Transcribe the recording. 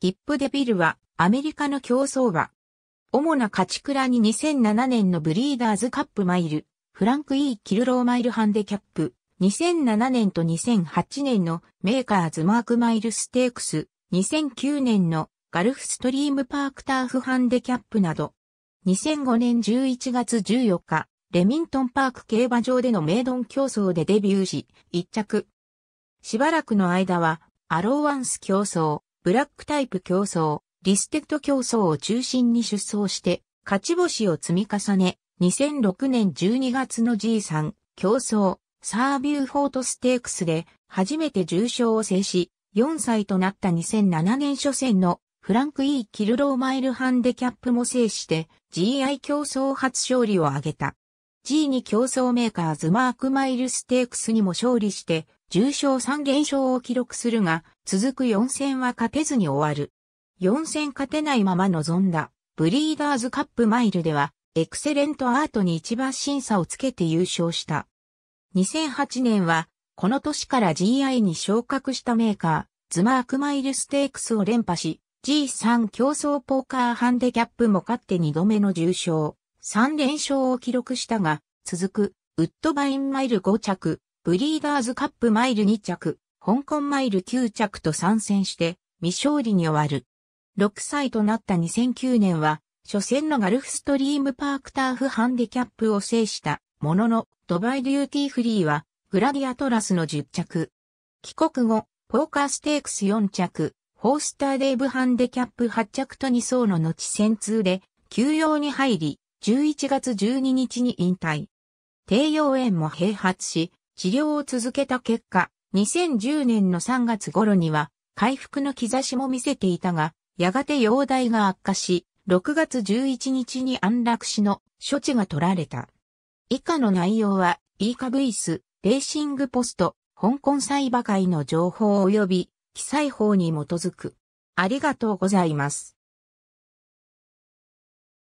ヒップデビルはアメリカの競争馬。主な勝ち倉に2007年のブリーダーズカップマイル、フランク E キルローマイルハンデキャップ、2007年と2008年のメーカーズマークマイルステークス、2009年のガルフストリームパークターフハンデキャップなど、2005年11月14日、レミントンパーク競馬場でのメイドン競争でデビューし、一着。しばらくの間は、アローワンス競争。ブラックタイプ競争、リステッド競争を中心に出走して、勝ち星を積み重ね、2006年12月の G3 競争、サービューフォートステークスで初めて重賞を制し、4歳となった2007年初戦のフランク E キルローマイルハンデキャップも制して GI 競争初勝利を挙げた。G2 競争メーカーズマークマイルステークスにも勝利して重賞3減少を記録するが、続く4戦は勝てずに終わる。4戦勝てないまま臨んだ、ブリーダーズカップマイルでは、エクセレントアートに一番審査をつけて優勝した。2008年は、この年から GI に昇格したメーカー、ズマークマイルステークスを連覇し、G3 競争ポーカーハンデキャップも勝って2度目の重賞、3連勝を記録したが、続く、ウッドバインマイル5着、ブリーダーズカップマイル2着、香港マイル9着と参戦して、未勝利に終わる。6歳となった2009年は、初戦のガルフストリームパークターフハンディキャップを制したものの、ドバイデューティーフリーは、グラディアトラスの10着。帰国後、ポーカーステークス4着、ホースターデーブハンデキャップ8着と2層の後戦通で、休養に入り、11月12日に引退。低用園も併発し、治療を続けた結果、2010年の3月頃には回復の兆しも見せていたが、やがて容体が悪化し、6月11日に安楽死の処置が取られた。以下の内容は、イーカブイス、レーシングポスト、香港裁判会の情報及び記載法に基づく。ありがとうございます。